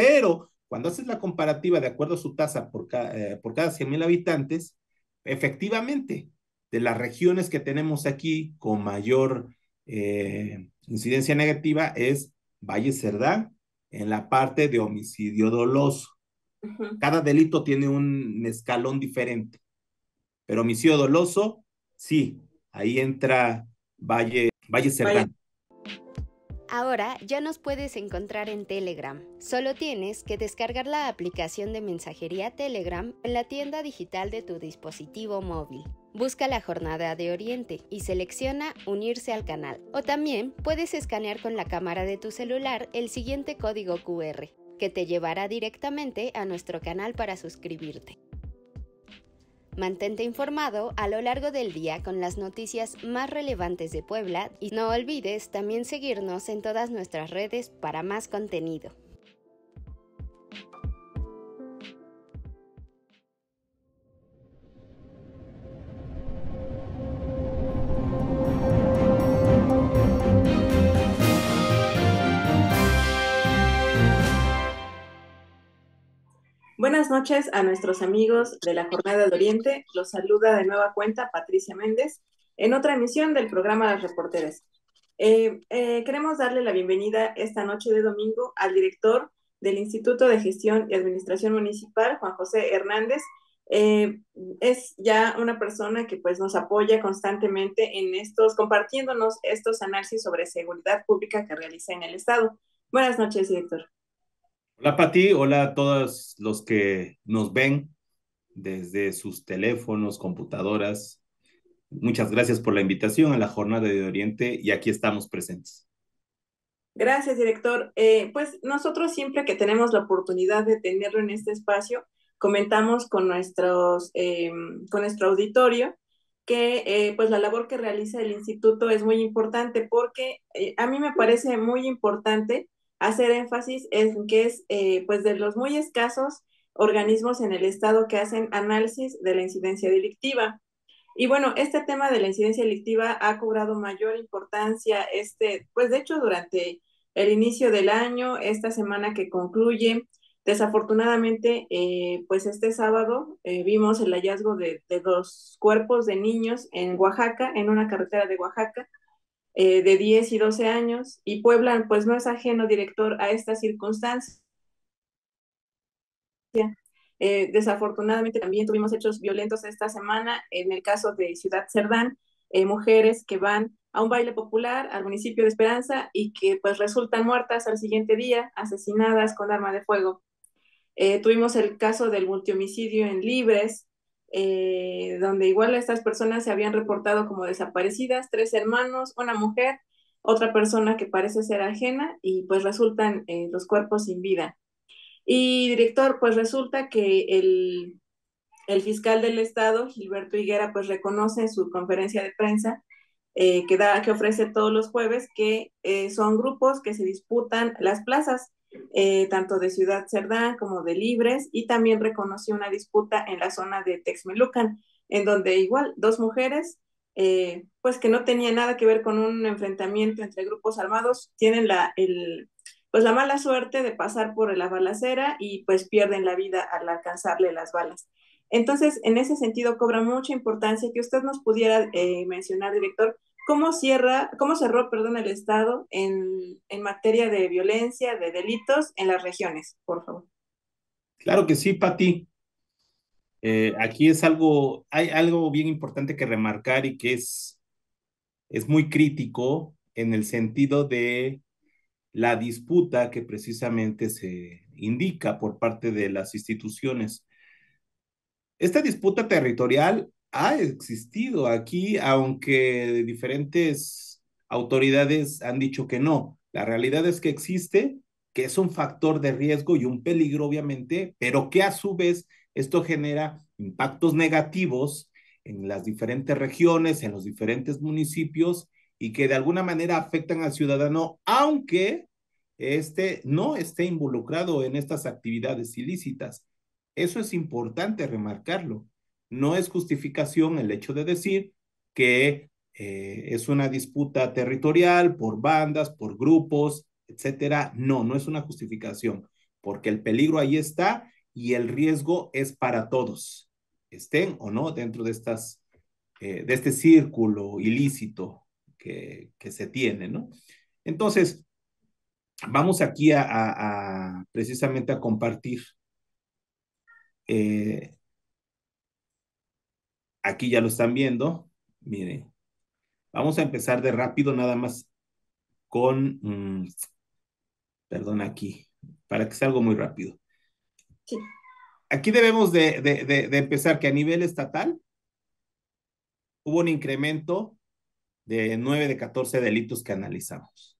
Pero cuando haces la comparativa de acuerdo a su tasa por, eh, por cada 100 mil habitantes, efectivamente, de las regiones que tenemos aquí con mayor eh, incidencia negativa es Valle Cerdán, en la parte de homicidio doloso. Cada delito tiene un escalón diferente, pero homicidio doloso, sí, ahí entra Valle, Valle Cerdán. Ahora ya nos puedes encontrar en Telegram. Solo tienes que descargar la aplicación de mensajería Telegram en la tienda digital de tu dispositivo móvil. Busca la Jornada de Oriente y selecciona Unirse al canal. O también puedes escanear con la cámara de tu celular el siguiente código QR, que te llevará directamente a nuestro canal para suscribirte. Mantente informado a lo largo del día con las noticias más relevantes de Puebla y no olvides también seguirnos en todas nuestras redes para más contenido. noches a nuestros amigos de la Jornada de Oriente. Los saluda de nueva cuenta Patricia Méndez en otra emisión del programa Las Reporteras. Eh, eh, queremos darle la bienvenida esta noche de domingo al director del Instituto de Gestión y Administración Municipal, Juan José Hernández. Eh, es ya una persona que pues nos apoya constantemente en estos, compartiéndonos estos análisis sobre seguridad pública que realiza en el Estado. Buenas noches, director. Hola Pati, hola a todos los que nos ven desde sus teléfonos, computadoras. Muchas gracias por la invitación a la Jornada de Oriente y aquí estamos presentes. Gracias, director. Eh, pues nosotros siempre que tenemos la oportunidad de tenerlo en este espacio, comentamos con, nuestros, em, con nuestro auditorio que eh, pues la labor que realiza el instituto es muy importante porque eh, a mí me parece muy importante hacer énfasis en que es eh, pues de los muy escasos organismos en el Estado que hacen análisis de la incidencia delictiva. Y bueno, este tema de la incidencia delictiva ha cobrado mayor importancia, este, pues de hecho durante el inicio del año, esta semana que concluye, desafortunadamente, eh, pues este sábado eh, vimos el hallazgo de dos cuerpos de niños en Oaxaca, en una carretera de Oaxaca, eh, de 10 y 12 años, y Puebla pues no es ajeno, director, a esta circunstancia. Eh, desafortunadamente también tuvimos hechos violentos esta semana en el caso de Ciudad Cerdán, eh, mujeres que van a un baile popular al municipio de Esperanza y que pues resultan muertas al siguiente día, asesinadas con arma de fuego. tuvimos el caso del multihomicidio en Libres, eh, donde igual estas personas se habían reportado como desaparecidas, tres hermanos, una mujer, otra persona que parece ser ajena y pues resultan eh, los cuerpos sin vida. Y director, pues resulta que el, fiscal del estado, Gilberto Higuera, pues reconoce en su conferencia de prensa eh, que, da, que ofrece todos los jueves que son grupos que se disputan las plazas eh, tanto de Ciudad Cerdán como de Libres, y también reconoció una disputa en la zona de Texmelucan, en donde igual dos mujeres, eh, pues que no tenía nada que ver con un enfrentamiento entre grupos armados, tienen la, el, pues la mala suerte de pasar por la balacera y pues pierden la vida al alcanzarle las balas. Entonces, en ese sentido, cobra mucha importancia que usted nos pudiera eh, mencionar, director, cómo, cierra, cómo cerró perdón, el Estado en, materia de violencia, de delitos en las regiones, por favor. Claro que sí, Pati. Eh, aquí es algo, hay algo bien importante que remarcar y que es, es muy crítico en el sentido de la disputa que precisamente se indica por parte de las instituciones. Esta disputa territorial ha existido aquí, aunque diferentes autoridades han dicho que no. La realidad es que existe, que es un factor de riesgo y un peligro, obviamente, pero que a su vez esto genera impactos negativos en las diferentes regiones, en los diferentes municipios y que de alguna manera afectan al ciudadano, aunque este no esté involucrado en estas actividades ilícitas. Eso es importante remarcarlo. No es justificación el hecho de decir que eh, es una disputa territorial por bandas, por grupos, etcétera. No, no es una justificación, porque el peligro ahí está y el riesgo es para todos, estén o no dentro de estas eh, de este círculo ilícito que, que, se tiene, ¿no? Entonces, vamos aquí a, precisamente a compartir eh, Aquí ya lo están viendo. Miren, vamos a empezar de rápido nada más con, mm, perdón aquí, para que salga muy rápido. Aquí debemos de, empezar que a nivel estatal hubo un incremento de 9 de 14 delitos que analizamos.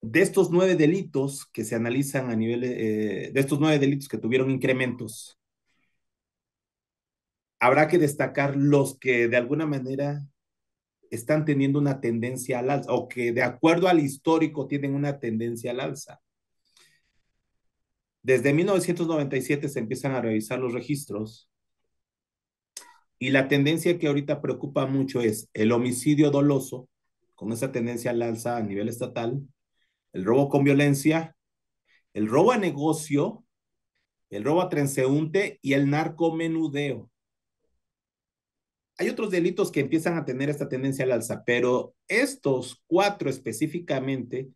De estos nueve delitos que se analizan a nivel, eh, de estos nueve delitos que tuvieron incrementos, habrá que destacar los que de alguna manera están teniendo una tendencia al alza o que de acuerdo al histórico tienen una tendencia al alza. Desde 1997 se empiezan a revisar los registros y la tendencia que ahorita preocupa mucho es el homicidio doloso, con esa tendencia al alza a nivel estatal, el robo con violencia, el robo a negocio, el robo a transeúnte y el narcomenudeo hay otros delitos que empiezan a tener esta tendencia al alza, pero estos cuatro específicamente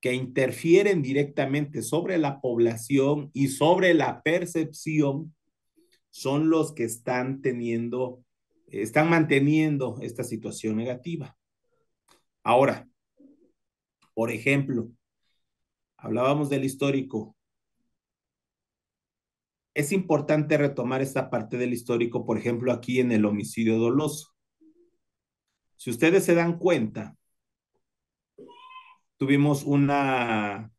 que interfieren directamente sobre la población y sobre la percepción son los que están teniendo, están manteniendo esta situación negativa. Ahora, por ejemplo, hablábamos del histórico, es importante retomar esta parte del histórico, por ejemplo, aquí en el homicidio doloso. Si ustedes se dan cuenta, tuvimos una,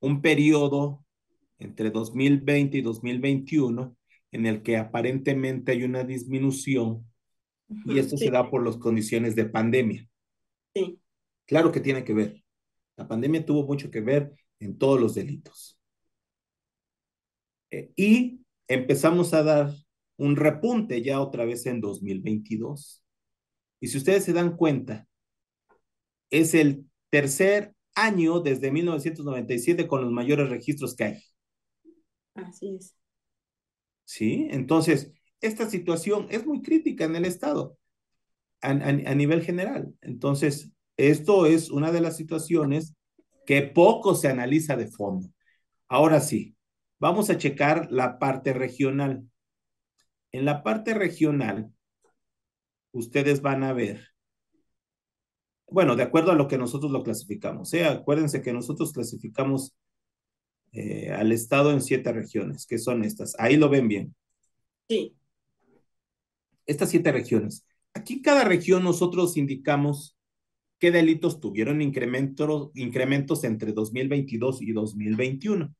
un periodo entre 2020 y 2021 en el que aparentemente hay una disminución y esto se da por las condiciones de pandemia. Sí. Claro que tiene que ver. La pandemia tuvo mucho que ver en todos los delitos. Eh, y empezamos a dar un repunte ya otra vez en 2022. Y si ustedes se dan cuenta, es el tercer año desde 1997 con los mayores registros que hay. Así es. Sí, entonces, esta situación es muy crítica en el Estado, a nivel general. Entonces, esto es una de las situaciones que poco se analiza de fondo. Ahora sí, Vamos a checar la parte regional. En la parte regional, ustedes van a ver, bueno, de acuerdo a lo que nosotros lo clasificamos, ¿eh? acuérdense que nosotros clasificamos eh, al Estado en siete regiones, que son estas. Ahí lo ven bien. Sí. Estas siete regiones. Aquí cada región nosotros indicamos qué delitos tuvieron incrementos, incrementos entre 2022 y 2021.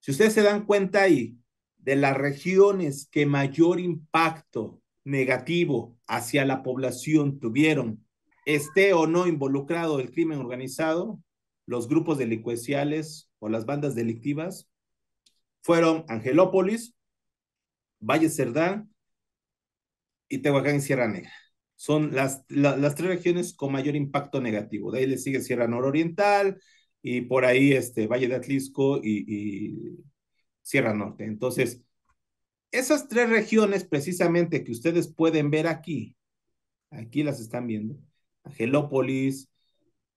Si ustedes se dan cuenta ahí de las regiones que mayor impacto negativo hacia la población tuvieron, esté o no involucrado el crimen organizado, los grupos delincuenciales o las bandas delictivas, fueron Angelópolis, Valle Cerdán y Tehuacán y Sierra Negra. Son las, las tres regiones con mayor impacto negativo. De ahí le sigue Sierra Nororiental, y por ahí este, Valle de Atlisco y, Sierra Norte. Entonces, esas tres regiones precisamente que ustedes pueden ver aquí, aquí las están viendo, Angelópolis,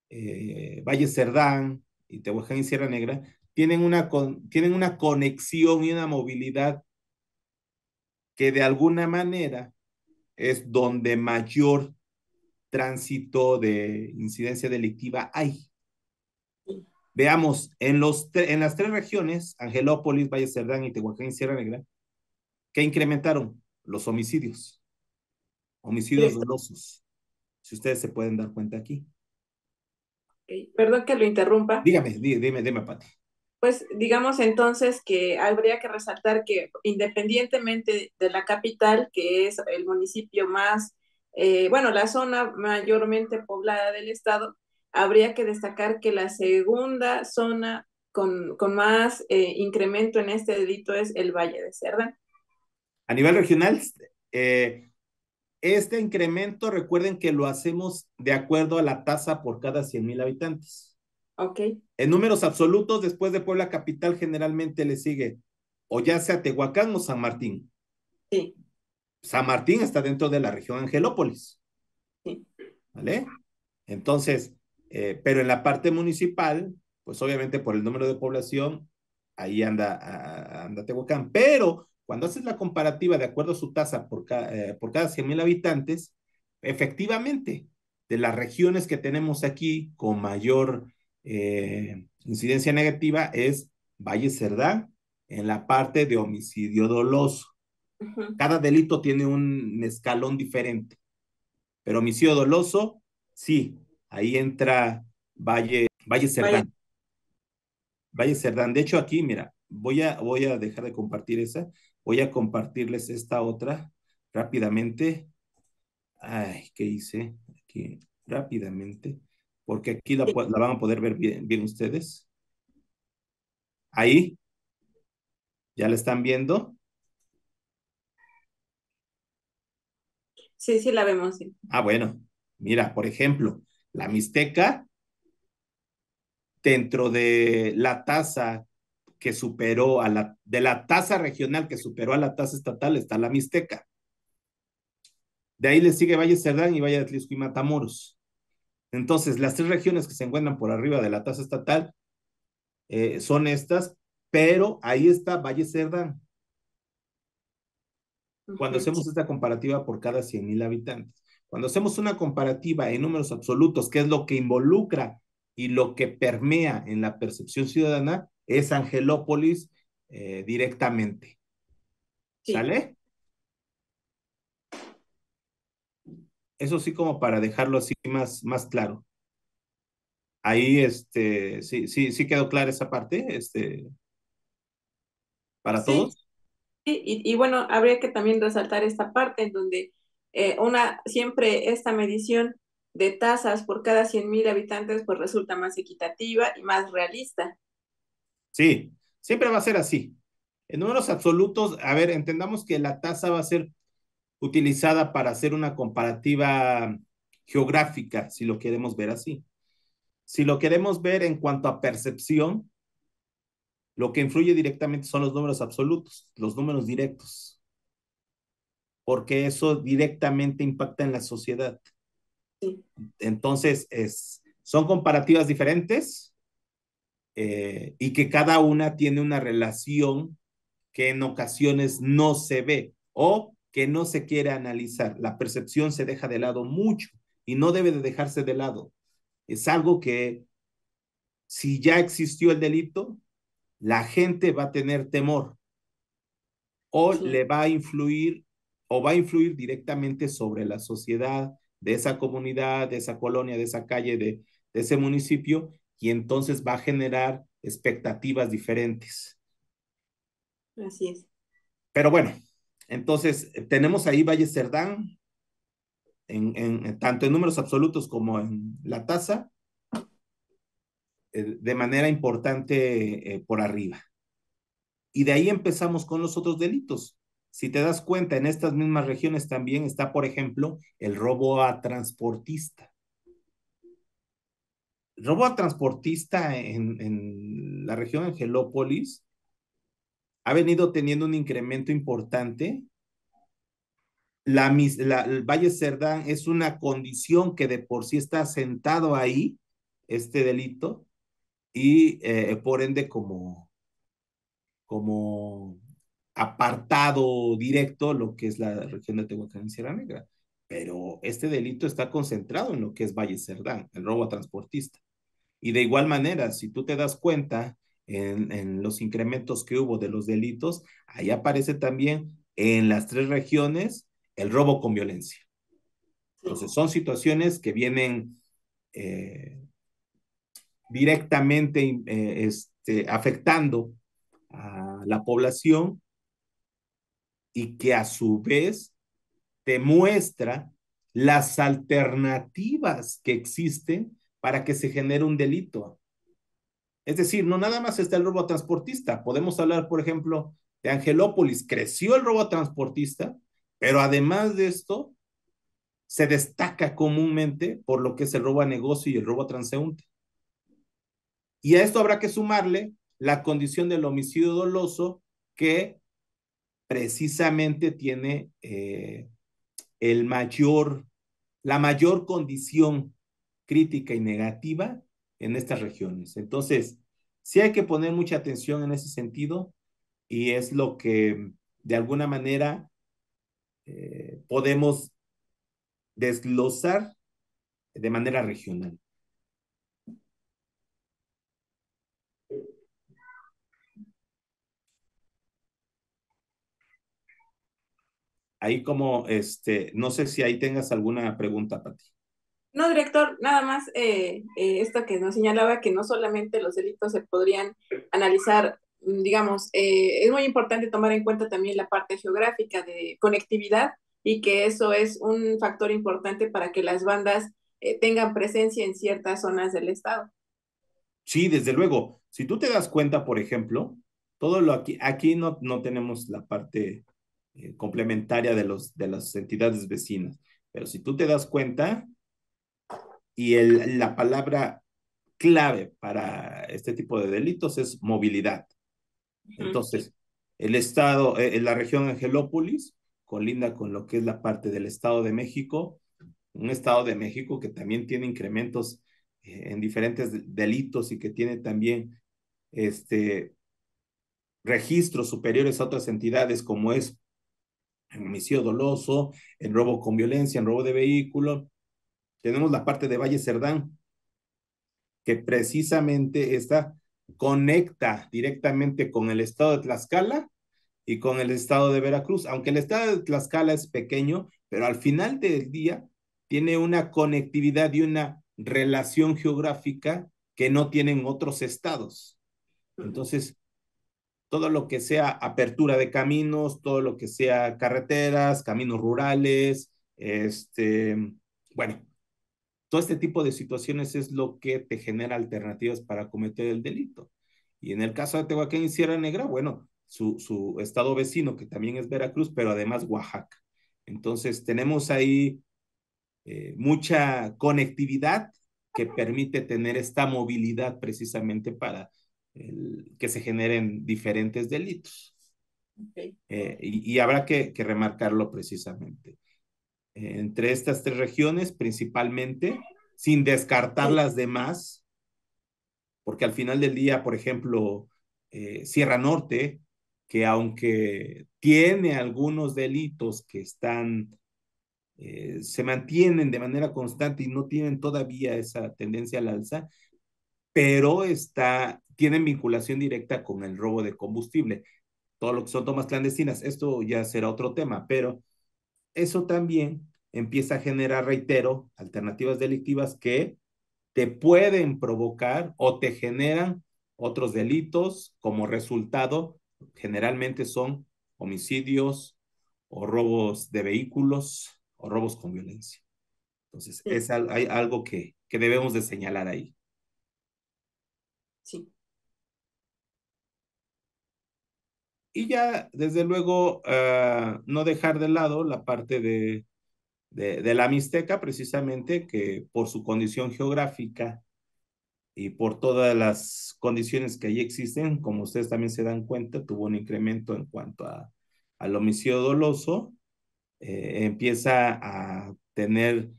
eh, Valle Cerdán y Tehuacán y Sierra Negra, tienen una, tienen una conexión y una movilidad que de alguna manera es donde mayor tránsito de incidencia delictiva hay. Veamos, en, los en las tres regiones, Angelópolis, Valle Cerdán y Tehuacán y Sierra Negra, ¿qué incrementaron? Los homicidios, homicidios dolosos, si ustedes se pueden dar cuenta aquí. Perdón que lo interrumpa. Dígame, dime, dime, Pati. Pues digamos entonces que habría que resaltar que independientemente de la capital, que es el municipio más, eh, bueno, la zona mayormente poblada del estado, habría que destacar que la segunda zona con, más eh, incremento en este delito es el Valle de Cerda. A nivel regional, eh, este incremento, recuerden que lo hacemos de acuerdo a la tasa por cada 100 mil habitantes. Ok. En números absolutos, después de Puebla Capital, generalmente le sigue o ya sea Tehuacán o San Martín. Sí. San Martín está dentro de la región Angelópolis. Sí. ¿Vale? Entonces, eh, pero en la parte municipal, pues obviamente por el número de población, ahí anda, anda Tehuacán. Pero cuando haces la comparativa de acuerdo a su tasa por, eh, por cada 100 mil habitantes, efectivamente, de las regiones que tenemos aquí con mayor eh, incidencia negativa es Valle Cerdán, en la parte de homicidio doloso. Cada delito tiene un escalón diferente. Pero homicidio doloso, sí, Ahí entra Valle, Valle Cerdán. Valle Cerdán. De hecho, aquí, mira, voy a, voy a dejar de compartir esa. Voy a compartirles esta otra rápidamente. Ay, ¿qué hice? Aquí, rápidamente. Porque aquí la, van a poder ver bien, bien ustedes. Ahí. ¿Ya la están viendo? Sí, sí la vemos. Ah, bueno. Mira, por ejemplo, la Mixteca, dentro de la tasa que superó a la, de la tasa regional que superó a la tasa estatal está la Mixteca. De ahí le sigue Valle Cerdán y Valle de Atlisco y Matamoros. Entonces, las tres regiones que se encuentran por arriba de la tasa estatal eh, son estas, pero ahí está Valle Cerdán. Cuando hacemos esta comparativa por cada 100 mil habitantes. Cuando hacemos una comparativa en números absolutos, que es lo que involucra y lo que permea en la percepción ciudadana, es Angelópolis eh, directamente. ¿Sale? Eso sí, como para dejarlo así más, más claro. Ahí, este, sí, sí, quedó clara esa parte, este, para todos. Sí y, bueno, habría que también resaltar esta parte en donde eh, una, siempre esta medición de tasas por cada 100.000 habitantes pues resulta más equitativa y más realista. Sí, siempre va a ser así. En números absolutos, a ver, entendamos que la tasa va a ser utilizada para hacer una comparativa geográfica, si lo queremos ver así. Si lo queremos ver en cuanto a percepción, lo que influye directamente son los números absolutos, los números directos porque eso directamente impacta en la sociedad. Entonces, es, son comparativas diferentes eh, y que cada una tiene una relación que en ocasiones no se ve o que no se quiere analizar. La percepción se deja de lado mucho y no debe de dejarse de lado. Es algo que si ya existió el delito, la gente va a tener temor o le va a influir o va a influir directamente sobre la sociedad de esa comunidad, de esa colonia, de esa calle, de, ese municipio, y entonces va a generar expectativas diferentes. Así es. Pero bueno, entonces eh, tenemos ahí Valle Cerdán, en, tanto en números absolutos como en la tasa, eh, de manera importante eh, por arriba. Y de ahí empezamos con los otros delitos. Si te das cuenta, en estas mismas regiones también está, por ejemplo, el robo a transportista. El robo a transportista en, la región Angelópolis ha venido teniendo un incremento importante. La, el Valle Cerdán es una condición que de por sí está asentado ahí, este delito, y eh, por ende como, como apartado directo lo que es la región de Tehuacán y Sierra Negra. Pero este delito está concentrado en lo que es Valle Cerdán, el robo transportista. Y de igual manera, si tú te das cuenta en, los incrementos que hubo de los delitos, ahí aparece también en las tres regiones el robo con violencia. Entonces son situaciones que vienen eh, directamente eh, este, afectando a la población y que a su vez te muestra las alternativas que existen para que se genere un delito. Es decir, no nada más está el robo transportista. Podemos hablar, por ejemplo, de Angelópolis. Creció el robo transportista, pero además de esto, se destaca comúnmente por lo que es el robo a negocio y el robo transeúnte. Y a esto habrá que sumarle la condición del homicidio doloso que precisamente tiene eh, el mayor, la mayor condición crítica y negativa en estas regiones. Entonces, sí hay que poner mucha atención en ese sentido y es lo que de alguna manera eh, podemos desglosar de manera regional. ahí como, este, no sé si ahí tengas alguna pregunta, para ti. No, director, nada más eh, eh, esto que nos señalaba que no solamente los delitos se podrían analizar, mm, digamos, eh, es muy importante tomar en cuenta también la parte geográfica de conectividad y que eso es un factor importante para que las bandas tengan presencia en ciertas zonas del estado. Sí, desde luego. Si tú te das cuenta, por ejemplo, todo lo aquí, aquí no, no tenemos la parte eh, complementaria de, los, de las entidades vecinas. Pero si tú te das cuenta, y el, la palabra clave para este tipo de delitos es movilidad. Entonces, el estado, en eh, eh, la región Angelópolis, colinda con lo que es la parte del Estado de México, un Estado de México que también tiene incrementos en diferentes delitos y que tiene también este, registros superiores a otras entidades como es en homicidio doloso, en robo con violencia, en robo de vehículo. Tenemos la parte de Valle Cerdán, que precisamente está conecta directamente con el estado de Tlaxcala y con el estado de Veracruz. Aunque el estado de Tlaxcala es pequeño, pero al final del día tiene una conectividad y una relación geográfica que no tienen otros estados. Entonces, todo lo que sea apertura de caminos, todo lo que sea carreteras, caminos rurales, este, bueno, todo este tipo de situaciones es lo que te genera alternativas para cometer el delito. Y en el caso de Tehuacán y Sierra Negra, bueno, su, su estado vecino, que también es Veracruz, pero además Oaxaca. Entonces, tenemos ahí eh, mucha conectividad que permite tener esta movilidad precisamente para que se generen diferentes delitos. Eh, y, habrá que, remarcarlo precisamente. entre estas tres regiones, principalmente, sin descartar las demás, porque al final del día, por ejemplo, eh, Sierra Norte, que aunque tiene algunos delitos que están, eh, se mantienen de manera constante y no tienen todavía esa tendencia al alza, pero está tienen vinculación directa con el robo de combustible. Todo lo que son tomas clandestinas, esto ya será otro tema, pero eso también empieza a generar, reitero, alternativas delictivas que te pueden provocar o te generan otros delitos como resultado, generalmente son homicidios o robos de vehículos o robos con violencia. Entonces, hay algo que, que debemos de señalar ahí. Sí. Y ya, desde luego, ah, no dejar de lado la parte de, la Mixteca, precisamente, que por su condición geográfica y por todas las condiciones que allí existen, como ustedes también se dan cuenta, tuvo un incremento en cuanto a, al homicidio doloso, eh, empieza a tener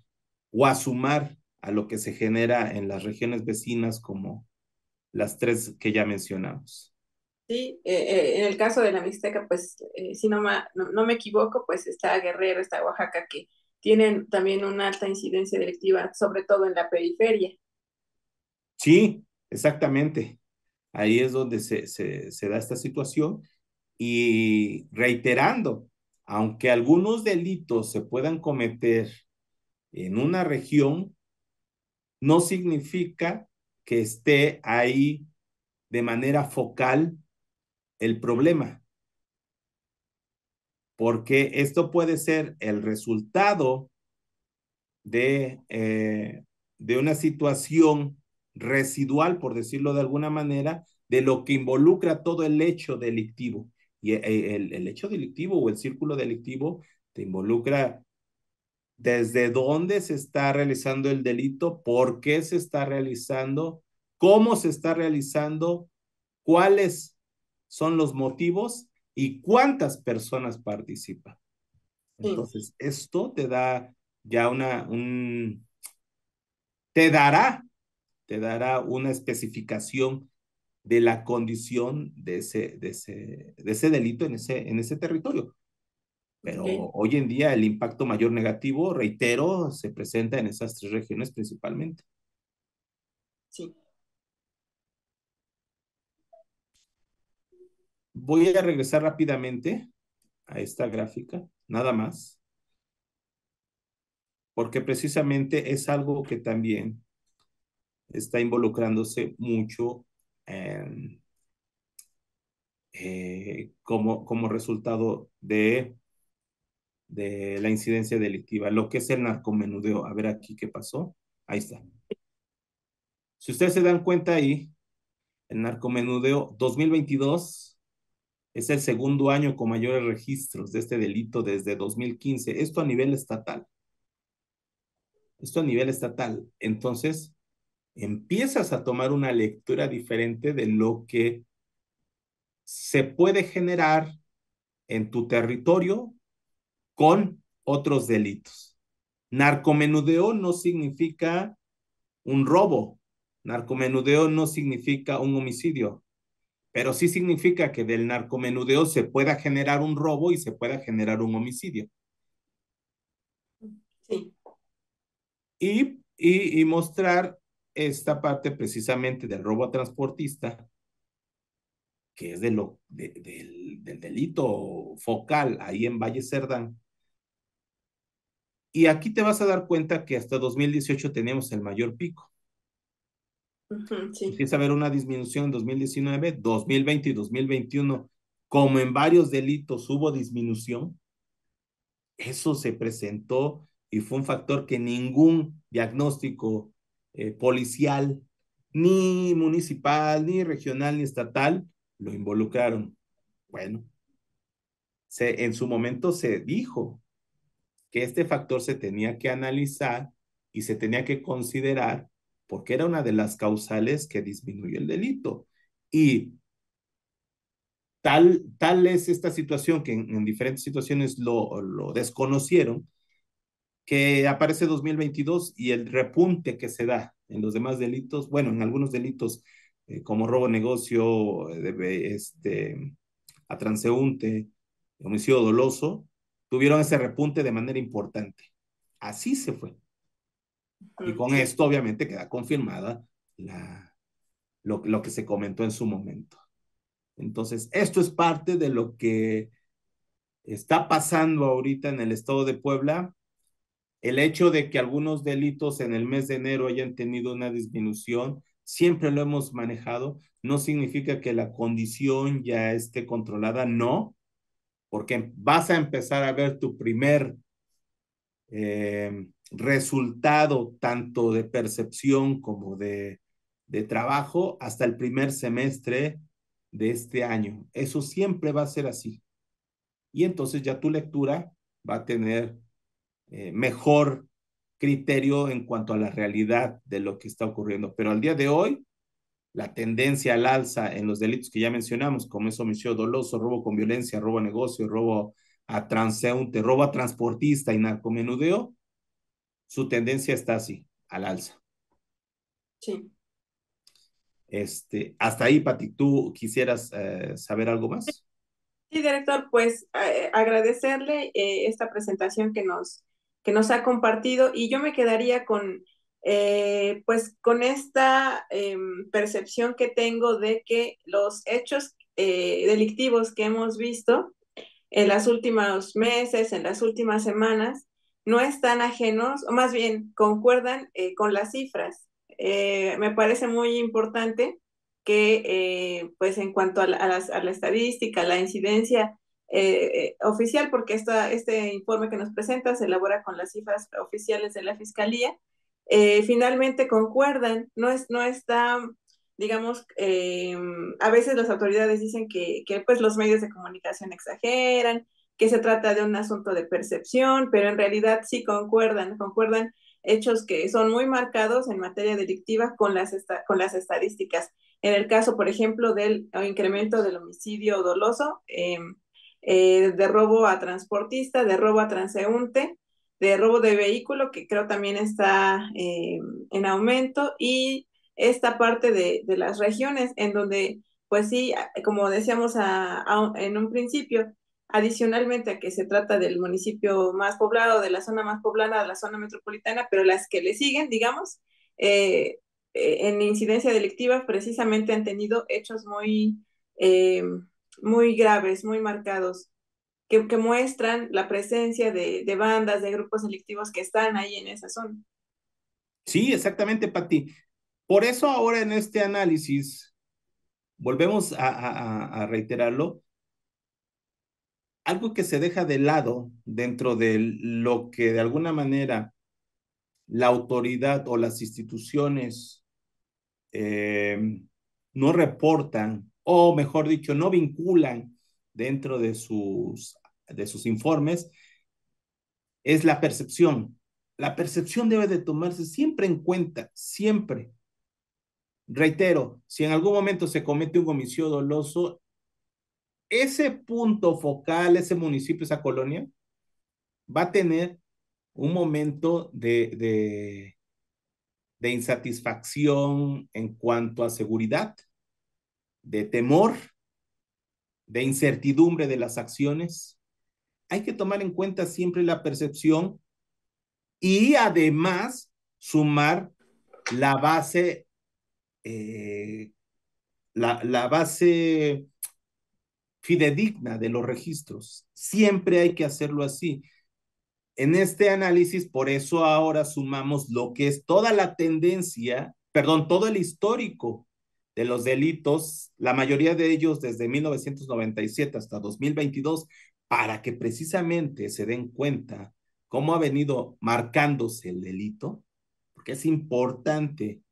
o a sumar a lo que se genera en las regiones vecinas como las tres que ya mencionamos. Sí, eh, eh, en el caso de la Mixteca, pues, eh, si no, no, me equivoco, pues está Guerrero, está Oaxaca, que tienen también una alta incidencia delictiva, sobre todo en la periferia. Sí, exactamente. Ahí es donde se, se, se da esta situación. Y reiterando, aunque algunos delitos se puedan cometer en una región, no significa que esté ahí de manera focal el problema, porque esto puede ser el resultado de, eh, de una situación residual, por decirlo de alguna manera, de lo que involucra todo el hecho delictivo. Y eh, eh, el, el hecho delictivo o el círculo delictivo te involucra desde dónde se está realizando el delito, por qué se está realizando, cómo se está realizando, cuáles son los motivos y cuántas personas participan. Entonces, esto te da ya una, un, te dará, te dará una especificación de la condición de ese, de ese, de ese delito en ese, en ese territorio. Pero hoy en día el impacto mayor negativo, reitero, se presenta en esas tres regiones principalmente. Sí. Voy a regresar rápidamente a esta gráfica, nada más, porque precisamente es algo que también está involucrándose mucho eh, como, como resultado de, de la incidencia delictiva, lo que es el narcomenudeo. A ver aquí qué pasó. Ahí está. Si ustedes se dan cuenta ahí, el narcomenudeo 2022 es el segundo año con mayores registros de este delito desde 2015, esto a nivel estatal. Esto a nivel estatal. Entonces, empiezas a tomar una lectura diferente de lo que se puede generar en tu territorio con otros delitos. Narcomenudeo no significa un robo, narcomenudeo no significa un homicidio, pero sí significa que del narcomenudeo se pueda generar un robo y se pueda generar un homicidio. Sí. Y, y, mostrar esta parte precisamente del robo transportista, que es de lo, del, del delito focal ahí en Valle Cerdán. Y aquí te vas a dar cuenta que hasta 2018 tenemos el mayor pico a haber una disminución en 2019, 2020 y 2021, como en varios delitos hubo disminución. Eso se presentó y fue un factor que ningún diagnóstico eh, policial, ni municipal, ni regional, ni estatal, lo involucraron. Bueno, se, en su momento se dijo que este factor se tenía que analizar y se tenía que considerar porque era una de las causales que disminuyó el delito. Y tal, es esta situación que en, diferentes situaciones lo, desconocieron, que aparece 2022 y el repunte que se da en los demás delitos, bueno, en algunos delitos eh, como robo negocio eh, de, este, a transeúnte, homicidio doloso, tuvieron ese repunte de manera importante. Así se fue. Y con esto obviamente queda confirmada lo, lo que se comentó en su momento. Entonces, esto es parte de lo que está pasando ahorita en el estado de Puebla. El hecho de que algunos delitos en el mes de enero hayan tenido una disminución, siempre lo hemos manejado, no significa que la condición ya esté controlada, no, porque vas a empezar a ver tu primer eh, resultado tanto de percepción como de, de trabajo hasta el primer semestre de este año. Eso siempre va a ser así. Y entonces ya tu lectura va a tener eh, mejor criterio en cuanto a la realidad de lo que está ocurriendo. Pero al día de hoy, la tendencia al alza en los delitos que ya mencionamos, como es homicidio doloso, robo con violencia, robo a negocio, robo a transeúnte, robo a transportista y narcomenudeo, su tendencia está así, al alza. Sí. Este, hasta ahí, Pati, ¿tú quisieras eh, saber algo más? Sí, director, pues eh, agradecerle eh, esta presentación que nos, que nos ha compartido y yo me quedaría con, pues con esta em, percepción que tengo de que los hechos delictivos que hemos visto en los últimos meses, en las últimas semanas, no están ajenos, o más bien concuerdan eh, con las cifras. Eh, me parece muy importante que, eh, pues en cuanto a la, estadística, la incidencia oficial, porque esta, este informe que nos presenta se elabora con las cifras oficiales de la Fiscalía, finalmente concuerdan, no, es, no está, digamos, a veces las autoridades dicen que, que pues los medios de comunicación exageran, que se trata de un asunto de percepción, pero en realidad sí concuerdan, concuerdan hechos que son muy marcados en materia delictiva con las, con las estadísticas. En el caso, por ejemplo, del incremento del homicidio doloso, em, eh, de robo a transportista, de robo a transeúnte, de robo de vehículo, que creo también está em, en aumento, y esta parte de, de, las regiones en donde, pues sí, como decíamos en un principio, adicionalmente a que se trata del municipio más poblado, de la zona más poblada, de la zona metropolitana, pero las que le siguen, digamos, eh, eh, en incidencia delictiva precisamente han tenido hechos muy, eh, muy graves, muy marcados, que, muestran la presencia de, bandas, de grupos delictivos que están ahí en esa zona. Sí, exactamente, Patti. Por eso ahora en este análisis, volvemos a, a reiterarlo, algo que se deja de lado dentro de lo que de alguna manera la autoridad o las instituciones em, no reportan o mejor dicho, no vinculan dentro de sus, de sus informes es la percepción. La percepción debe de tomarse siempre en cuenta, siempre. Reitero, si en algún momento se comete un homicidio doloso, ese punto focal, ese municipio, esa colonia, va a tener un momento de, de, insatisfacción en cuanto a seguridad, de temor, de incertidumbre de las acciones. Hay que tomar en cuenta siempre la percepción y además sumar la base, eh, la, la base fidedigna de los registros. Siempre hay que hacerlo así. En este análisis, por eso ahora sumamos lo que es toda la tendencia, perdón, todo el histórico de los delitos, la mayoría de ellos desde 1997 hasta 2022, para que precisamente se den cuenta cómo ha venido marcándose el delito, porque es importante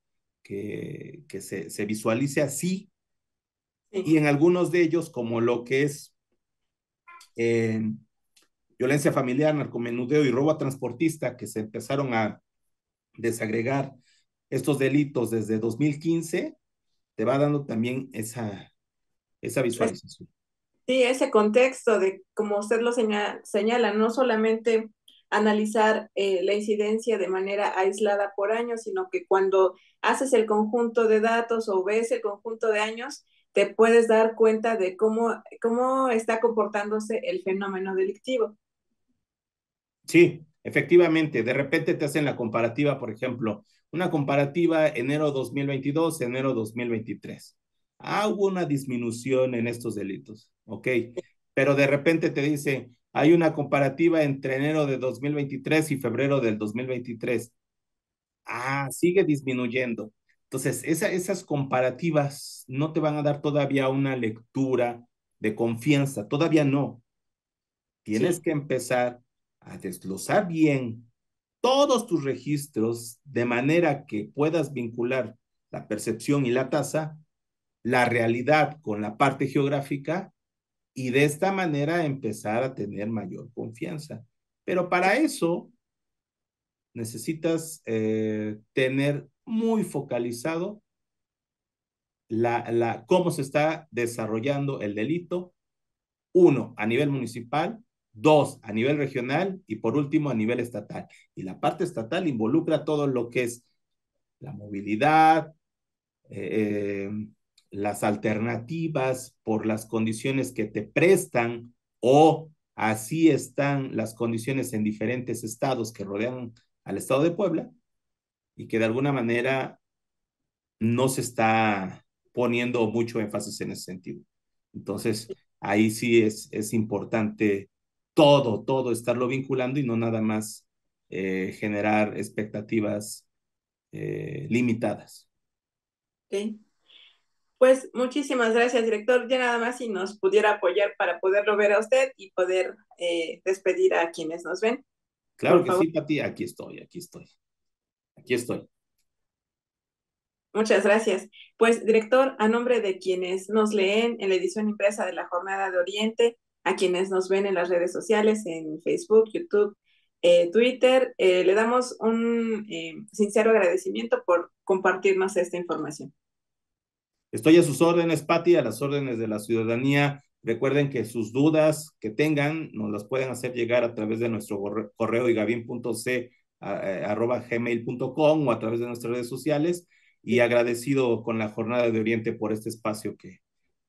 que, que se, se visualice así y en algunos de ellos, como lo que es eh, violencia familiar, narcomenudeo y robo a transportista, que se empezaron a desagregar estos delitos desde 2015, te va dando también esa, esa visualización. Sí, ese contexto de, como usted lo señala, señala no solamente analizar eh, la incidencia de manera aislada por año, sino que cuando haces el conjunto de datos o ves el conjunto de años, te puedes dar cuenta de cómo, cómo está comportándose el fenómeno delictivo. Sí, efectivamente. De repente te hacen la comparativa, por ejemplo, una comparativa enero 2022, enero 2023. Ah, hubo una disminución en estos delitos, ok. Pero de repente te dice, hay una comparativa entre enero de 2023 y febrero del 2023. Ah, sigue disminuyendo. Entonces, esas comparativas no te van a dar todavía una lectura de confianza, todavía no. Tienes que empezar a desglosar bien todos tus registros de manera que puedas vincular la percepción y la tasa, la realidad con la parte geográfica y de esta manera empezar a tener mayor confianza. Pero para eso necesitas eh, tener muy focalizado la, la, cómo se está desarrollando el delito, uno, a nivel municipal, dos, a nivel regional y por último a nivel estatal. Y la parte estatal involucra todo lo que es la movilidad, eh, eh, las alternativas por las condiciones que te prestan o así están las condiciones en diferentes estados que rodean al estado de Puebla y que de alguna manera no se está poniendo mucho énfasis en ese sentido. Entonces, ahí sí es, es importante todo, todo, estarlo vinculando y no nada más eh, generar expectativas eh, limitadas. Okay. Pues muchísimas gracias, director. Ya nada más si nos pudiera apoyar para poderlo ver a usted y poder eh, despedir a quienes nos ven. Claro que sí, Pati, aquí estoy, aquí estoy aquí estoy. Muchas gracias. Pues, director, a nombre de quienes nos leen en la edición impresa de la Jornada de Oriente, a quienes nos ven en las redes sociales, en Facebook, YouTube, eh, Twitter, eh, le damos un eh, sincero agradecimiento por compartirnos esta información. Estoy a sus órdenes, Patti, a las órdenes de la ciudadanía. Recuerden que sus dudas que tengan nos las pueden hacer llegar a través de nuestro correo igabin.c eh, arroba gmail.com o a través de nuestras redes sociales y agradecido con la Jornada de Oriente por este espacio que,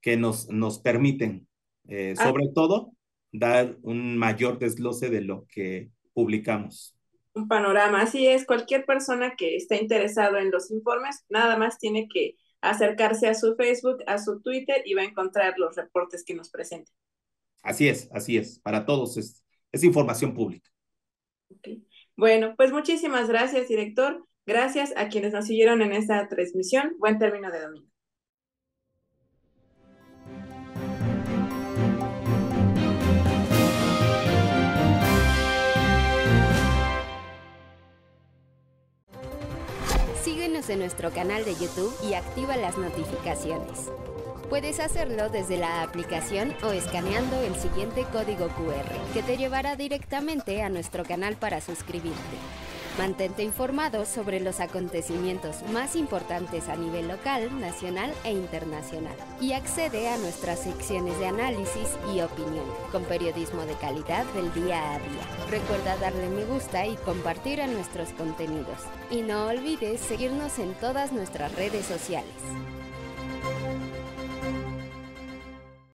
que nos, nos permiten, eh, ah. sobre todo, dar un mayor desglose de lo que publicamos. Un panorama, así es, cualquier persona que esté interesado en los informes, nada más tiene que acercarse a su Facebook, a su Twitter y va a encontrar los reportes que nos presenten. Así es, así es, para todos es, es información pública. Bueno, pues muchísimas gracias, director. Gracias a quienes nos siguieron en esta transmisión. Buen término de domingo. Síguenos en nuestro canal de YouTube y activa las notificaciones. Puedes hacerlo desde la aplicación o escaneando el siguiente código QR, que te llevará directamente a nuestro canal para suscribirte. Mantente informado sobre los acontecimientos más importantes a nivel local, nacional e internacional. Y accede a nuestras secciones de análisis y opinión, con periodismo de calidad del día a día. Recuerda darle me gusta y compartir nuestros contenidos. Y no olvides seguirnos en todas nuestras redes sociales.